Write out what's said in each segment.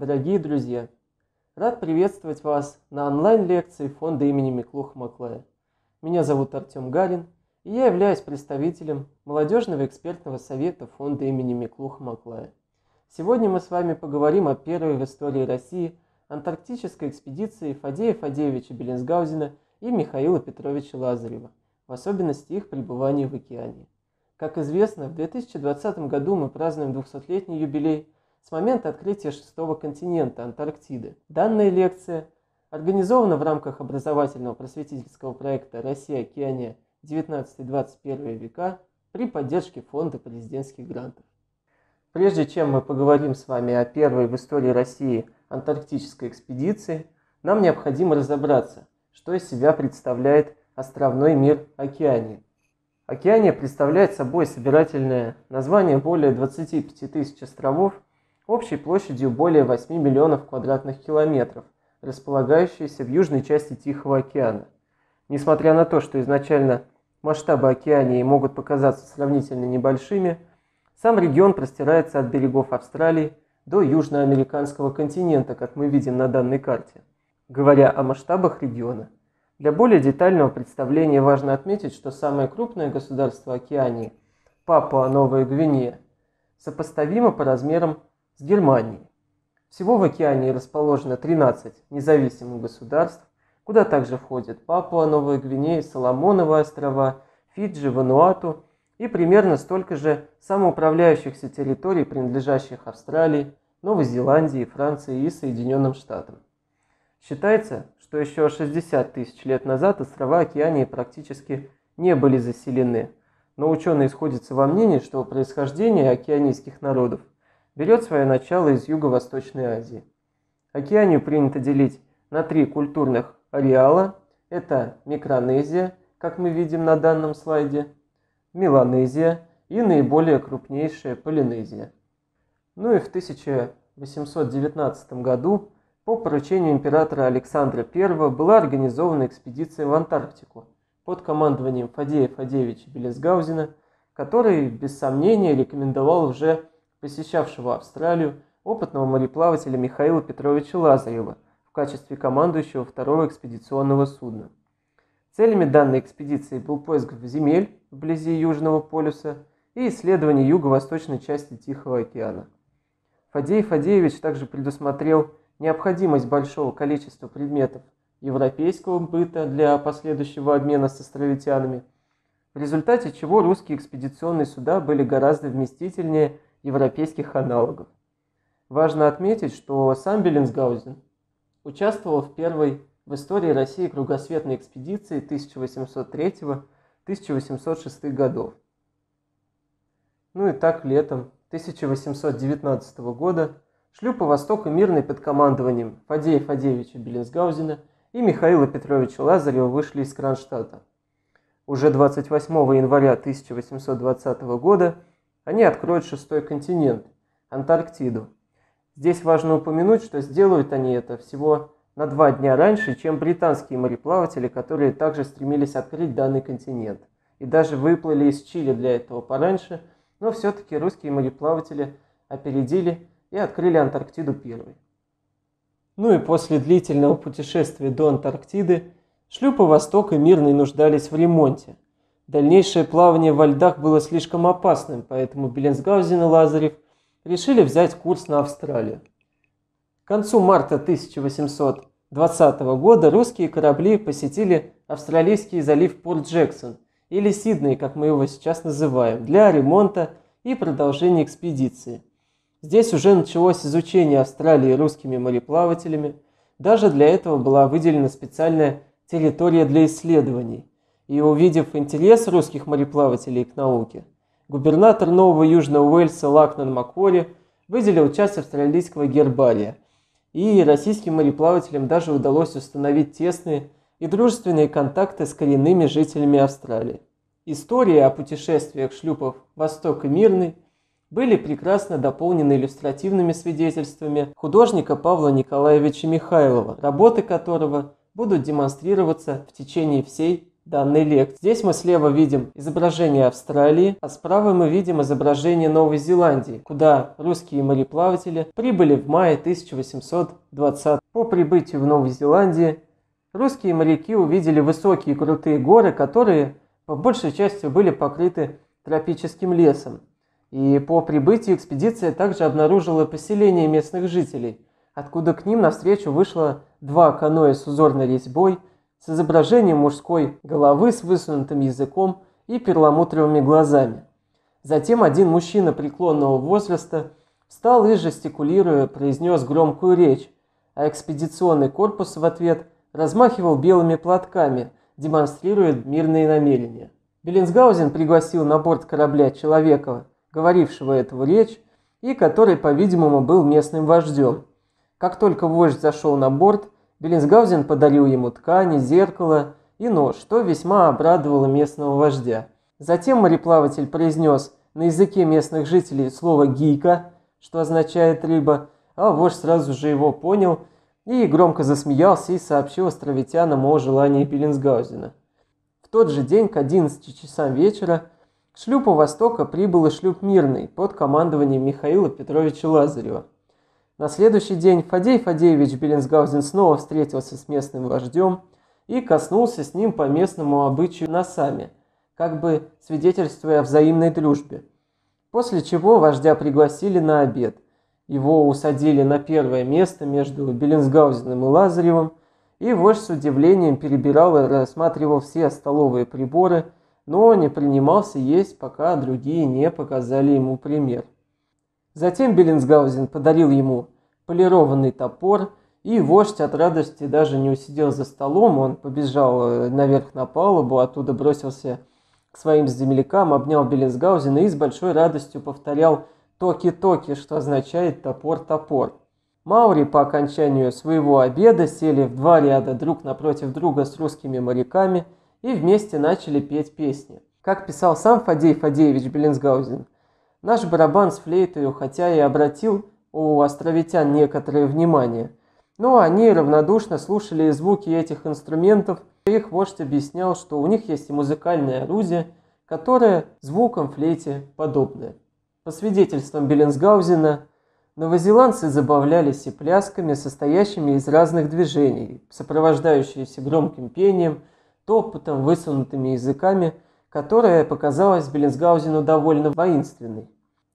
Дорогие друзья, рад приветствовать вас на онлайн-лекции фонда имени Миклуха Маклая. Меня зовут Артем Гарин, и я являюсь представителем Молодежного экспертного совета фонда имени Миклуха Маклая. Сегодня мы с вами поговорим о первой в истории России антарктической экспедиции Фадея Фадеевича Беленсгаузена и Михаила Петровича Лазарева, в особенности их пребывания в океане. Как известно, в 2020 году мы празднуем 200-летний юбилей – с момента открытия шестого континента Антарктиды. Данная лекция организована в рамках образовательного просветительского проекта «Россия. Океания. 19-21 века» при поддержке Фонда президентских грантов. Прежде чем мы поговорим с вами о первой в истории России антарктической экспедиции, нам необходимо разобраться, что из себя представляет островной мир Океании. Океания представляет собой собирательное название более 25 тысяч островов общей площадью более 8 миллионов квадратных километров, располагающейся в южной части Тихого океана. Несмотря на то, что изначально масштабы океании могут показаться сравнительно небольшими, сам регион простирается от берегов Австралии до южноамериканского континента, как мы видим на данной карте. Говоря о масштабах региона, для более детального представления важно отметить, что самое крупное государство океании – Папуа-Новая Гвинея – сопоставимо по размерам с Германией. Всего в океане расположено 13 независимых государств, куда также входят Папуа, Новая Гвинея, Соломоновы острова, Фиджи, Вануату и примерно столько же самоуправляющихся территорий, принадлежащих Австралии, Новой Зеландии, Франции и Соединенным Штатам. Считается, что еще 60 тысяч лет назад острова Океании практически не были заселены, но ученые сходятся во мнении, что происхождение океанийских народов берет свое начало из Юго-Восточной Азии. Океанию принято делить на три культурных ареала. Это Микронезия, как мы видим на данном слайде, Меланезия и наиболее крупнейшая Полинезия. Ну и в 1819 году по поручению императора Александра I была организована экспедиция в Антарктику под командованием Фадея Фадеевича Белесгаузена, который без сомнения рекомендовал уже посещавшего Австралию, опытного мореплавателя Михаила Петровича Лазарева в качестве командующего второго экспедиционного судна. Целями данной экспедиции был поиск земель вблизи Южного полюса и исследование юго-восточной части Тихого океана. Фадей Фадеевич также предусмотрел необходимость большого количества предметов европейского быта для последующего обмена с островитянами, в результате чего русские экспедиционные суда были гораздо вместительнее – европейских аналогов. Важно отметить, что сам Беллинсгаузен участвовал в первой в истории России кругосветной экспедиции 1803-1806 годов. Ну и так летом 1819 года шлюпы Востока мирной под командованием Фадея Фадеевича Беллинсгаузена и Михаила Петровича Лазарева вышли из Кронштадта. Уже 28 января 1820 года – они откроют шестой континент – Антарктиду. Здесь важно упомянуть, что сделают они это всего на два дня раньше, чем британские мореплаватели, которые также стремились открыть данный континент. И даже выплыли из Чили для этого пораньше, но все-таки русские мореплаватели опередили и открыли Антарктиду первой. Ну и после длительного путешествия до Антарктиды шлюпы восток и мирный нуждались в ремонте – Дальнейшее плавание во льдах было слишком опасным, поэтому Беленсгаузен и Лазарев решили взять курс на Австралию. К концу марта 1820 года русские корабли посетили австралийский залив Порт-Джексон, или Сидней, как мы его сейчас называем, для ремонта и продолжения экспедиции. Здесь уже началось изучение Австралии русскими мореплавателями. Даже для этого была выделена специальная территория для исследований и увидев интерес русских мореплавателей к науке, губернатор Нового Южного Уэльса Лакнан Макори выделил часть австралийского гербария, и российским мореплавателям даже удалось установить тесные и дружественные контакты с коренными жителями Австралии. Истории о путешествиях шлюпов «Восток» и «Мирный» были прекрасно дополнены иллюстративными свидетельствами художника Павла Николаевича Михайлова, работы которого будут демонстрироваться в течение всей данный лект. Здесь мы слева видим изображение Австралии, а справа мы видим изображение Новой Зеландии, куда русские мореплаватели прибыли в мае 1820. По прибытию в Новой Зеландии русские моряки увидели высокие крутые горы, которые по большей части были покрыты тропическим лесом. И по прибытии экспедиция также обнаружила поселение местных жителей, откуда к ним навстречу вышло два каноэ с узорной резьбой – с изображением мужской головы с высунутым языком и перламутровыми глазами. Затем один мужчина преклонного возраста встал и, жестикулируя, произнес громкую речь, а экспедиционный корпус в ответ размахивал белыми платками, демонстрируя мирные намерения. Беллинсгаузен пригласил на борт корабля человека, говорившего эту речь, и который, по-видимому, был местным вождем. Как только вождь зашел на борт – Белесгаузен подарил ему ткани, зеркало и нож, что весьма обрадовало местного вождя. Затем мореплаватель произнес на языке местных жителей слово «гийка», что означает «рыба», а вождь сразу же его понял и громко засмеялся и сообщил островитянам о желании Беллинсгаузена. В тот же день к 11 часам вечера к шлюпу Востока прибыл и шлюп «Мирный» под командованием Михаила Петровича Лазарева. На следующий день Фадей Фадеевич Беленсгаузен снова встретился с местным вождем и коснулся с ним по местному обычаю носами, как бы свидетельствуя о взаимной дружбе. После чего вождя пригласили на обед. Его усадили на первое место между Беленсгаузеном и Лазаревым, и вождь с удивлением перебирал и рассматривал все столовые приборы, но не принимался есть, пока другие не показали ему пример. Затем Беллинсгаузен подарил ему полированный топор, и вождь от радости даже не усидел за столом, он побежал э, наверх на палубу, оттуда бросился к своим землякам, обнял Беллинсгаузена и с большой радостью повторял «токи-токи», что означает «топор-топор». Маури по окончанию своего обеда сели в два ряда друг напротив друга с русскими моряками и вместе начали петь песни. Как писал сам Фадей Фадеевич Беллинсгаузен – Наш барабан с флейтой, хотя и обратил у островитян некоторое внимание, но они равнодушно слушали звуки этих инструментов, и их вождь объяснял, что у них есть и музыкальное орудие, которое звуком флейте подобное. По свидетельствам Беллинсгаузена, новозеландцы забавлялись и плясками, состоящими из разных движений, сопровождающиеся громким пением, топотом, высунутыми языками – которая показалась Беллинсгаузену довольно воинственной.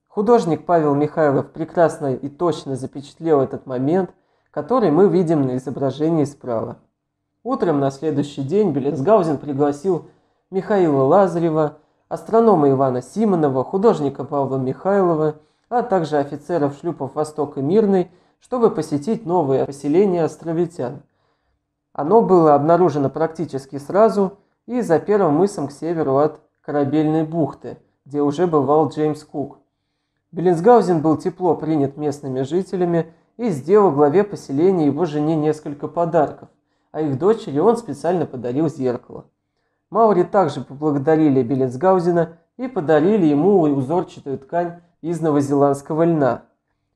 Художник Павел Михайлов прекрасно и точно запечатлел этот момент, который мы видим на изображении справа. Утром на следующий день Беллинсгаузен пригласил Михаила Лазарева, астронома Ивана Симонова, художника Павла Михайлова, а также офицеров шлюпов «Восток» и «Мирный», чтобы посетить новое поселение островитян. Оно было обнаружено практически сразу – и за первым мысом к северу от корабельной бухты, где уже бывал Джеймс Кук. Беллинсгаузен был тепло принят местными жителями и сделал главе поселения его жене несколько подарков, а их дочери он специально подарил зеркало. Маури также поблагодарили Беллинсгаузена и подарили ему узорчатую ткань из новозеландского льна.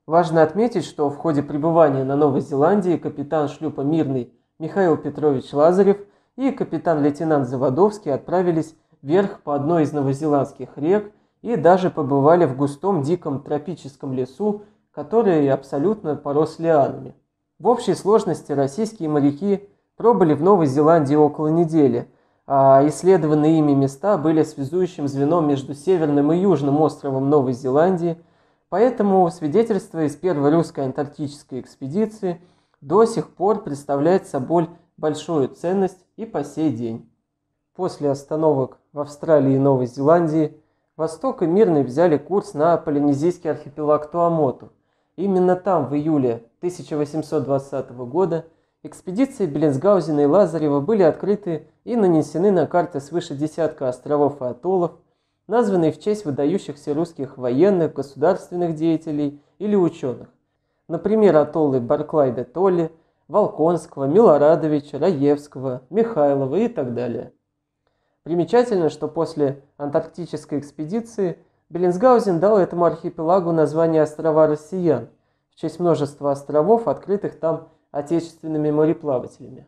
Важно отметить, что в ходе пребывания на Новой Зеландии капитан шлюпа «Мирный» Михаил Петрович Лазарев – и капитан-лейтенант Заводовский отправились вверх по одной из новозеландских рек и даже побывали в густом диком тропическом лесу, который абсолютно порос лианами. В общей сложности российские моряки пробыли в Новой Зеландии около недели, а исследованные ими места были связующим звеном между северным и южным островом Новой Зеландии, поэтому свидетельство из первой русской антарктической экспедиции до сих пор представляет собой большую ценность и по сей день. После остановок в Австралии и Новой Зеландии Восток и Мирный взяли курс на полинезийский архипелаг Туамоту. Именно там в июле 1820 года экспедиции Беленсгаузена и Лазарева были открыты и нанесены на карты свыше десятка островов и атоллов, названные в честь выдающихся русских военных, государственных деятелей или ученых. Например, атоллы Барклайда, Толли, Волконского, Милорадовича, Раевского, Михайлова и так далее. Примечательно, что после антарктической экспедиции Беллинсгаузен дал этому архипелагу название «Острова россиян» в честь множества островов, открытых там отечественными мореплавателями.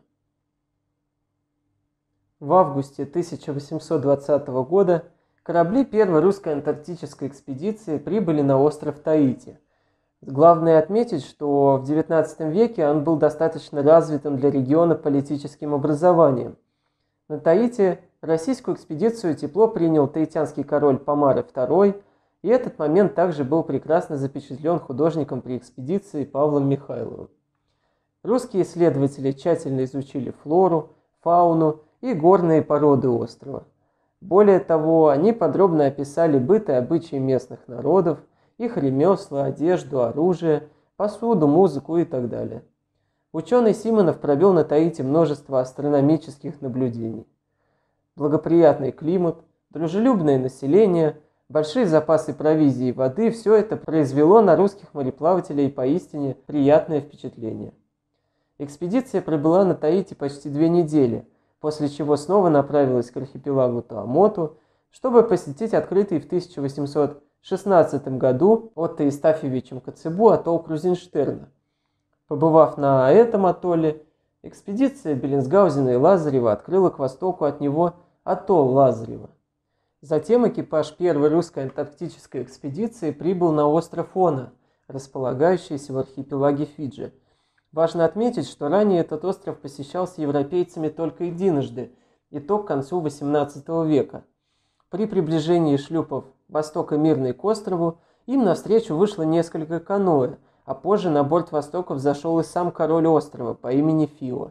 В августе 1820 года корабли первой русской антарктической экспедиции прибыли на остров Таити – Главное отметить, что в XIX веке он был достаточно развитым для региона политическим образованием. На Таити российскую экспедицию тепло принял таитянский король Помары II, и этот момент также был прекрасно запечатлен художником при экспедиции Павлом Михайловым. Русские исследователи тщательно изучили флору, фауну и горные породы острова. Более того, они подробно описали быт и обычаи местных народов – их ремесла, одежду, оружие, посуду, музыку и так далее. Ученый Симонов провел на Таити множество астрономических наблюдений. Благоприятный климат, дружелюбное население, большие запасы провизии и воды – все это произвело на русских мореплавателей поистине приятное впечатление. Экспедиция пробыла на Таити почти две недели, после чего снова направилась к архипелагу Туамоту, чтобы посетить открытый в 1800 16 году Отто Истафьевичем Коцебу атолл Крузенштерна. Побывав на этом атолле, экспедиция Беллинсгаузена и Лазарева открыла к востоку от него атолл Лазарева. Затем экипаж первой русской антарктической экспедиции прибыл на остров Она, располагающийся в архипелаге Фиджи. Важно отметить, что ранее этот остров посещался европейцами только единожды, и то к концу XVIII века. При приближении шлюпов Востока Мирной к острову, им навстречу вышло несколько каноэ, а позже на борт Востока взошел и сам король острова по имени Фио.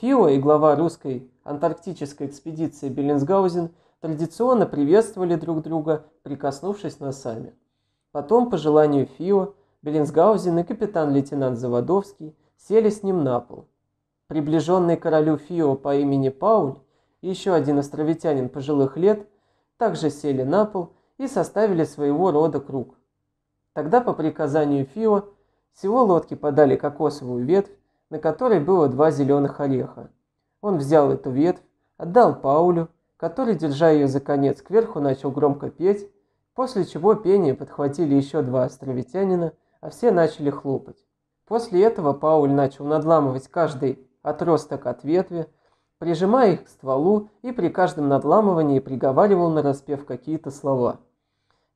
Фио и глава русской антарктической экспедиции Беллинсгаузен традиционно приветствовали друг друга, прикоснувшись носами. Потом, по желанию Фио, Беллинсгаузен и капитан-лейтенант Заводовский сели с ним на пол. Приближенный королю Фио по имени Пауль и еще один островитянин пожилых лет также сели на пол и составили своего рода круг. Тогда по приказанию Фио всего лодки подали кокосовую ветвь, на которой было два зеленых ореха. Он взял эту ветвь, отдал Паулю, который, держа ее за конец кверху, начал громко петь, после чего пение подхватили еще два островитянина, а все начали хлопать. После этого Пауль начал надламывать каждый отросток от ветви, прижимая их к стволу и при каждом надламывании приговаривал нараспев какие-то слова –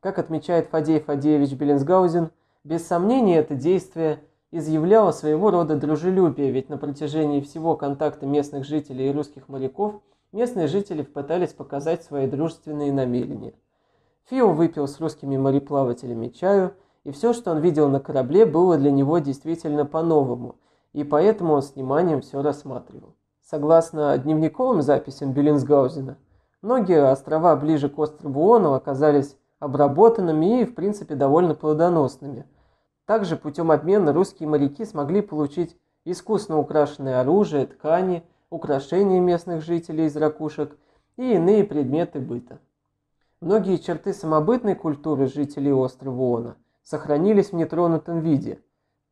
как отмечает Фадей Фадеевич Беллинсгаузен, без сомнения это действие изъявляло своего рода дружелюбие, ведь на протяжении всего контакта местных жителей и русских моряков местные жители пытались показать свои дружественные намерения. Фио выпил с русскими мореплавателями чаю, и все, что он видел на корабле, было для него действительно по-новому, и поэтому он с вниманием все рассматривал. Согласно дневниковым записям Беллинсгаузена, многие острова ближе к острову Оно оказались обработанными и, в принципе, довольно плодоносными. Также путем обмена русские моряки смогли получить искусно украшенное оружие, ткани, украшения местных жителей из ракушек и иные предметы быта. Многие черты самобытной культуры жителей острова Она сохранились в нетронутом виде.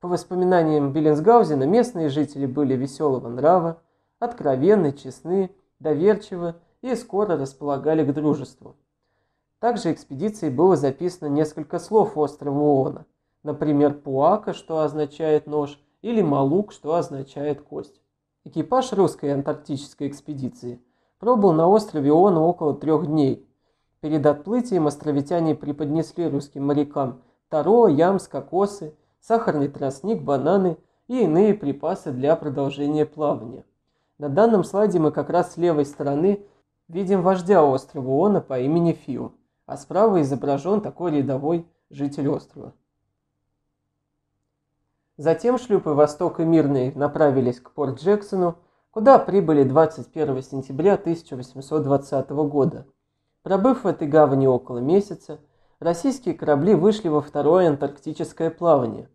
По воспоминаниям Беллинсгаузена, местные жители были веселого нрава, откровенны, честны, доверчивы и скоро располагали к дружеству. Также экспедиции было записано несколько слов острова Оона, например, «пуака», что означает «нож», или «малук», что означает «кость». Экипаж русской антарктической экспедиции пробыл на острове Оона около трех дней. Перед отплытием островитяне преподнесли русским морякам таро, ямс, кокосы, сахарный тростник, бананы и иные припасы для продолжения плавания. На данном слайде мы как раз с левой стороны видим вождя острова Оона по имени Фио а справа изображен такой рядовой житель острова. Затем шлюпы «Восток» и «Мирный» направились к Порт-Джексону, куда прибыли 21 сентября 1820 года. Пробыв в этой гавани около месяца, российские корабли вышли во второе антарктическое плавание.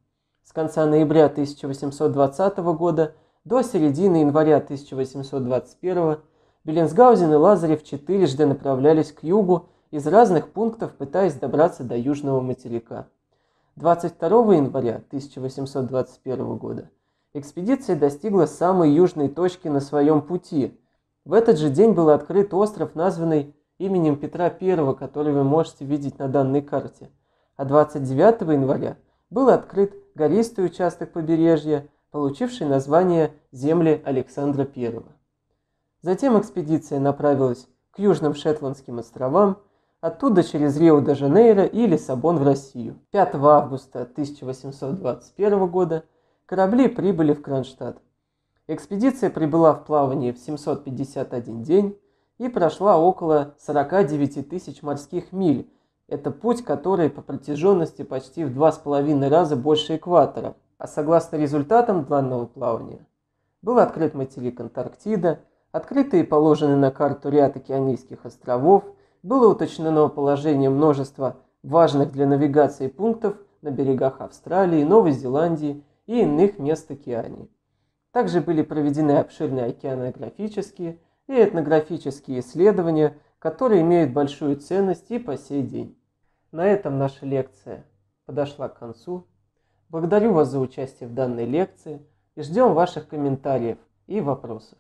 С конца ноября 1820 года до середины января 1821 года. Беллинсгаузен и Лазарев четырежды направлялись к югу из разных пунктов, пытаясь добраться до Южного материка. 22 января 1821 года экспедиция достигла самой южной точки на своем пути. В этот же день был открыт остров, названный именем Петра I, который вы можете видеть на данной карте. А 29 января был открыт гористый участок побережья, получивший название земли Александра I. Затем экспедиция направилась к Южным Шетландским островам, оттуда через Рио-де-Жанейро и Лиссабон в Россию. 5 августа 1821 года корабли прибыли в Кронштадт. Экспедиция прибыла в плавание в 751 день и прошла около 49 тысяч морских миль. Это путь, который по протяженности почти в два с половиной раза больше экватора. А согласно результатам данного плавания, был открыт материк Антарктида, открыты и положены на карту ряд океанийских островов – было уточнено положение множества важных для навигации пунктов на берегах Австралии, Новой Зеландии и иных мест океании. Также были проведены обширные океанографические и этнографические исследования, которые имеют большую ценность и по сей день. На этом наша лекция подошла к концу. Благодарю вас за участие в данной лекции и ждем ваших комментариев и вопросов.